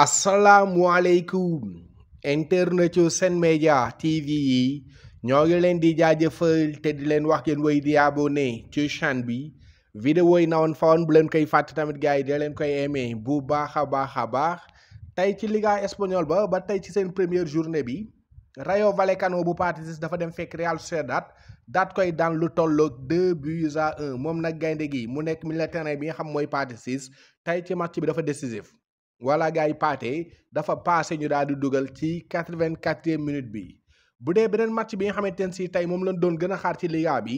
asalaamualeykum internetu seen Média TV yi ñoo ngi leen di jaajëfal te di leen wax ngeen woy di abonné ci chaîne bi vidéo yi nawoon fawoon bu leen koy fàtt tamit gars yi da leen koy aimé bu baax a baax a baax tey ci Liga espagnol ba ba tey ci seen première journée bi Rayo Vallecano bu Partizan dafa dem fekk Real Sociedad daat koy daan lu tolloog deux buts à moom nag gaynde gi mu nekk milieu terrain bi nga xam mooy Partizan tey ci match bi dafa décisif wala gars yi paate dafa paase ñu daal di dugal ci quatre-vingt-quatrième minute bi bu dee beneen match bi nga xamante ne si tey moom lañ doon gën xaar ci liga bi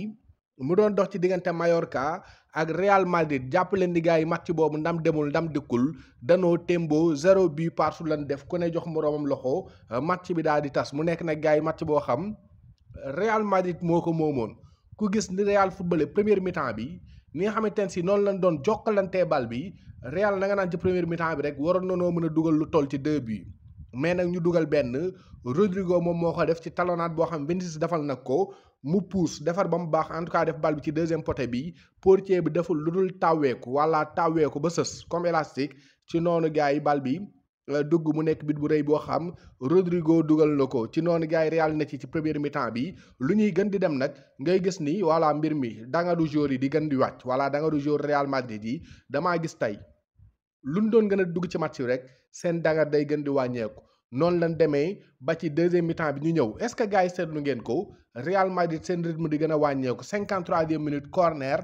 mu doon dox ci diggante Mallorca ak Real Madrid jàpp leen di gars yi match boobu ndam demul ndam dikkul danoo tembo zéro bi partout lañ def ku ne jox moroomam loxo match bi daal di tas mu nekk nag gars yi match boo xam Real Madrid moo ko moomoon ku gis ni Real footballé première mi bi. ni nga xamante ne si noonu lañ doon jokkalante bal bi Real na nga naan ci première mi bi rek waroon na noo mën a dugal lu toll ci deux bi mais nag ñu dugal benn Rodrigo moom moo ko def ci talonnade boo xam Vinicius defal nag ko mu pousse defar ba mu baax en tout cas def bal bi ci deuxième poté bi portier bi deful lu dul tawweeku wala tawweeku ba sës comme élastique ci noonu gars yi bal bi Euh, dugg mu nekk bit bu rëy boo xam Rodrigo dugal na ko ci noonu gars yi Real na ci ci première mi bi lu ñuy gën di dem nag ngay gis ni wala mbir mi dangaru jour yi di gën di wàcc voilà dangaru jour Real Madrid yi damaa gis tey lu luñ doon gën a dugg ci match bi rek seen dangar day gën di wàññeeku noonu lañ demee ba ci deuxième mi bi ñu ñëw est-ce que gars yi seetlu ngeen ko Real Madrid seen rythme di gën a wàññeeku 53e minute corner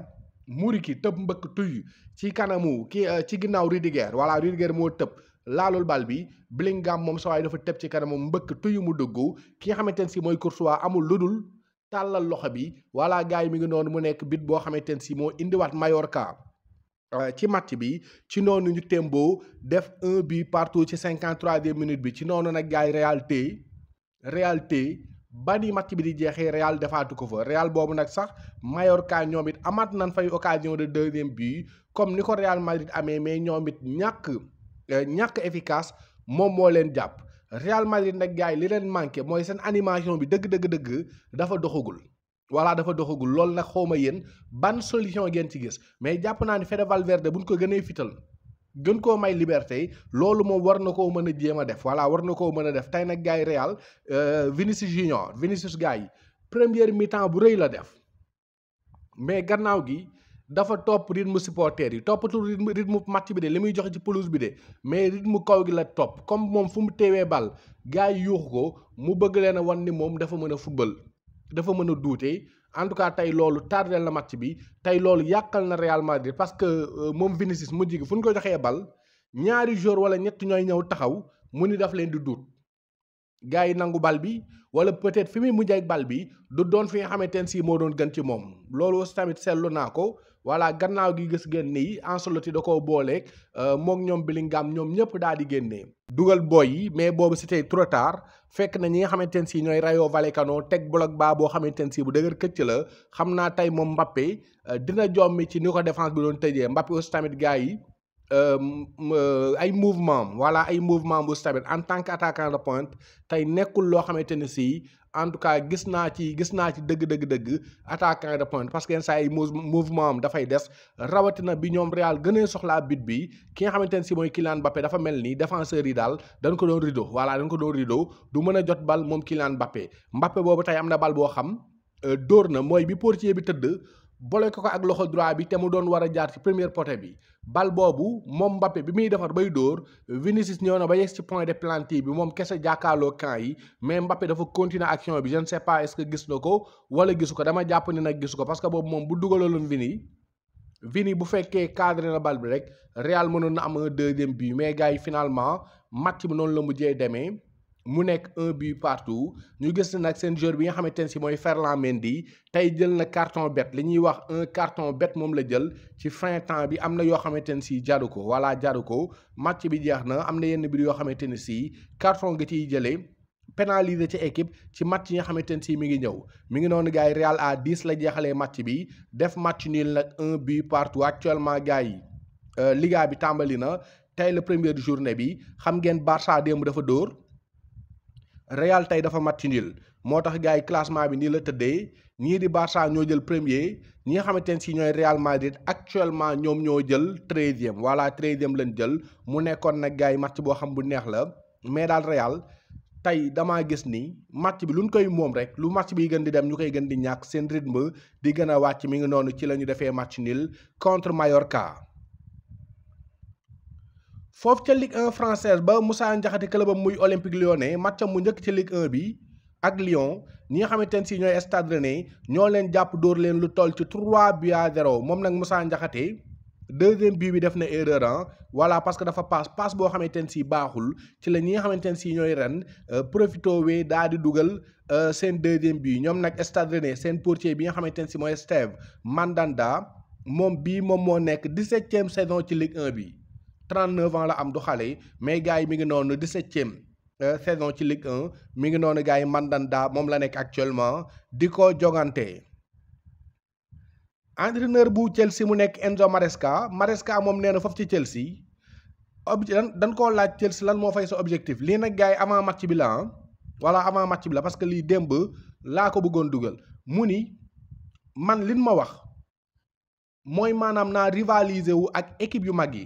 Muriqi tëb mbëkk tuy ci kanamu ki euh, ci ginnaaw Rudiger voilà Rudiger moo tëb. laalul bal bi Bellingham moom sawaay dafa teb ci kanamam mbëkk tuyu mu dugg ki nga xamante ne si mooy Courtois lu dul tàllal loxo bi wala gars yi mi ngi noonu mu nekk bit boo xamante ne si moo indiwaat Mallorca euh, ci match bi ci noonu ñu tembo def un but partout ci cinquante troisième minute bi ci noonu nag gars yi réalité réalité ba ni match bi di jeexee Real defaatu ko fa Real boobu nag sax Mallorca ñoom it amaat nañ fay occasion de deuxième bi comme ni ko Real Madrid amee mais ñoom it ñàkk Euh, ñàkk efficace moom moo leen jàpp Real Madrid nag gaa yi li leen manqué mooy seen animation bi dëgg dëgg dëgg dafa doxagul voilà dafa doxagul loolu nag xawma yéen ban solution ngeen ci gis mais jàpp naa ni Fede Valverde buñ ko gënee fital gën koo may liberté yi loolu moom war na koo mën a jéem a def voilà war na koo mën a def tey nag gars yi Real euh, Vinicius Junior Vinicius gars yi première mi bu rëy la def mais gannaaw gi dafa topp rythme supporter yi toppatul rythme rythme match bi de li muy joxe ci pelouse bi de mais rythme kaw gi la topp comme moom fu mu teewee bal gars yi yuuxu ko mu bëgg leen a wan ni moom dafa mën a football dafa mën a duute en tout cas tey loolu tardel na match bi tey loolu yàqal na Real Madrid parce que euh, moom Vinicius mujj gi fu ñu ko joxee bal ñaari jour wala ñett ñooy ñëw taxaw mu ni daf leen di duut gars yi nangu bal bi wala peut-être fi muy mujj bal bi du doon fi nga xamante ne si moo doon gën ci moom loolu aussi tamit naa ko. voilà gannaaw gi gis ngeen nii Ancelotti da koo booleeg euh, moog ñoom Bellingham ñoom ñëpp daal di génnee. dugal booy yi mais boobu c'était tey tard fekk na ñi nga xamante ne si ñooy Rayo Vallecano teg bloc baa boo xamante ne sii bu dëgër këcc la xam naa tey moom mbappe euh, dina jommi ci ni ko défense bi doon tëjee Mbappé aussi tamit gars yi. Euh, ay mouvement wala ay mouvement bu tamit en tant que attaquant de tey nekkul loo xamante ne sii en tout cas gis naa ci gis naa ci dëgg dëgg dëgg attaquant de pointe parce que yenn saa yi mouvement am dafay des rawatina bi ñoom Real gënee soxlaa bit bi ki nga xamante ne si mooy Kylian Mbappé dafa mel ni défenseurs yi daal dañ ko doon rido voilà dañ ko doon rideau du mën a jot bal moom Kylian Mbappé Mbappé boobu tey am na bal boo xam euh, dóor na mooy bi portier bi tëdd Bole koko ag lokho drwa bi, te mou don wara dja ti premier pote bi. Bal Bobou, moun Mbappé, bi mi defar bayi dour, Vini sis nyo nan bayek si pon e de planti bi, moun kese jaka lokan yi, men Mbappé defo kontina aksyon bi, jen se pa eske gis loko, wale gis wko, dama Japoni nan gis wko, paska moun moun budugolo loun Vini. Vini bou feke kadre nan Balbrek, real moun nan ame dey dem bi, me gayi finalman, mati moun loun loun mou djey deme. mu un but partout ñu gis nag seen bi nga xamanteni Ferland Mendy carton bête li ñuy un carton bête moom la jël ci fin temps bi am voilà match bi carton nga ciy jëlee. pénaliser ci équipe match nga Real 10 la match bi def match nul un but partout actuellement gars euh, liga bi première journée bi Barça démb Real tey dafa match nul moo tax gars yi bi nii la tëddee ñii di Barça ñoo jël premier ñi nga xamante ne si ñooy Real Madrid actuellement ñoom ñoo jël treizième voilà treizième leen jël mu nekkoon nag gars yi match boo xam bu neex la mais daal Real tey dama gis ni match bi lu luñ koy moom rek lu match bi gën di dem ñu koy gën di ñàkk seen rythme di gën a wàcc mi ngi noonu ci la ñu defee match nul contre Mallorca. foofu ca Ligue 1 française ba Moussa Ndiakhate club am muy Olympique Lyonnais match mu njëkk ci Ligue 1 bi ak Lyon ñi nga xamante ne si ñooy Stade Rennais ñoo leen jàpp dóor leen lu toll ci 3 buts à moom nag musa Ndiakhate deuxième but bi def na erreur ah voilà parce que dafa passe passe boo xamante ne si baaxul ci la ñi nga xamante ne si ñooy ren euh, profito wee daa di dugal euh, seen deuxième but ñoom nag Stade Rennais seen portier bi nga xamante ne si mooy Steve Mandanda moom bii moom moo nekk 17e saison ci Ligue bi. 39 ans la am du xalé mais gaay mi ngi noonu 17e euh, saison ci Ligue 1 mi ngi noonu gaay Mandanda mom la nek actuellement diko joganté entraîneur bu Chelsea mu nek Enzo Maresca Maresca mom nee na ci Chelsea ob dañ laaj Chelsea lan mo fay sa objectif li nak gaay yi avant match bi la wala ah, voilà avant match bi la parce que li démb la ko bëggoon duggal muni man lin ma wax moy manam na rivaliser wu ak équipe yu magi.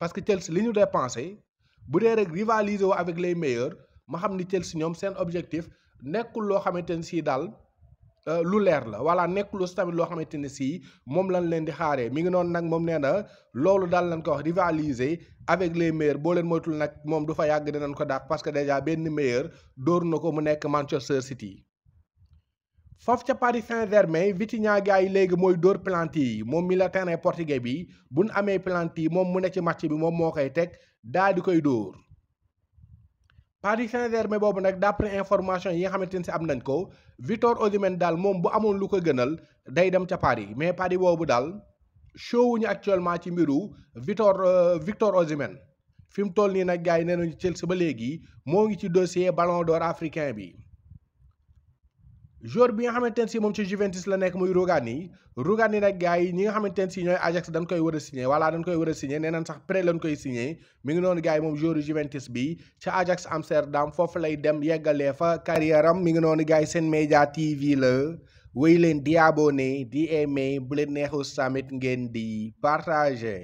parce que Chelsea li ñu dépensé bu rivaliser avec les meilleurs ma xam ni Chelsea c'est un objectif nekul ne dal lu leer la voilà tamit rivaliser avec les meilleurs leen moytul du fa parce que déjà ben meilleur nako mu Manchester City. foofu ca Paris Saint-Germain Vitinha gars yi léegi mooy dóor penalty moom mi la terrain portugais bi bu nu amee penalty yi moom mu ne ci match bi moom moo koy teg daal di koy dóor Paris Saint-Germain boobu nag d'après information yi nga xamante ne si am nañ ko Victor Osimhen daal moom bu amoon lu ko gënal day dem ca Paris mais Paris boobu daal showuñu actuellement ci mbiru Victor euh, Victor Osimhen fi mu toll nii nag gars yi nee nañu Chelsea ba léegi moo ngi ci dossier Ballon d'Or africain bi. joueur bi nga xamante ne si moom ci Juventus la nekk muy Rugani Rugani nag gars yi nga xamante ne si ñooy Ajax dañ koy war a signé voilà koy war a signé nee nañ sax prêt lañ koy signé mi ngi noonu gars yi moom joueur Juventus bi ca Ajax Amsterdam foofu lay dem yeggalee fa carrière am mi ngi noonu gars yi seen média TV la wéy leen di abonné di aimé bu leen neexul tamit ngeen di partagé.